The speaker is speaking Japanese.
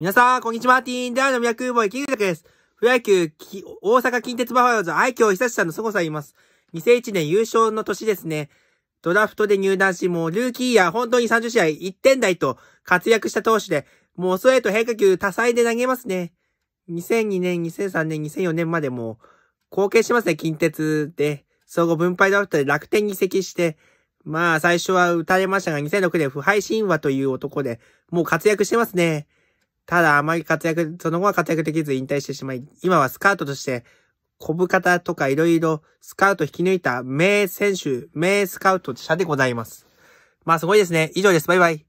皆さん、こんにちは、ティーンでは、の脈ボーイ、キグタクです。不ロ野球、大阪近鉄バファローズ、愛嬌久志さんの凄さ言います。2001年優勝の年ですね。ドラフトで入団し、もうルーキーや本当に30試合1点台と活躍した投手で、もうそれと変化球多彩で投げますね。2002年、2003年、2004年までも貢献してますね、近鉄で。総合分配ドラフトで楽天に移籍して、まあ最初は打たれましたが、2006年不敗神話という男で、もう活躍してますね。ただあまり活躍、その後は活躍できず引退してしまい、今はスカウトとして、ブ型とかいろいろスカウト引き抜いた名選手、名スカウト者でございます。まあすごいですね。以上です。バイバイ。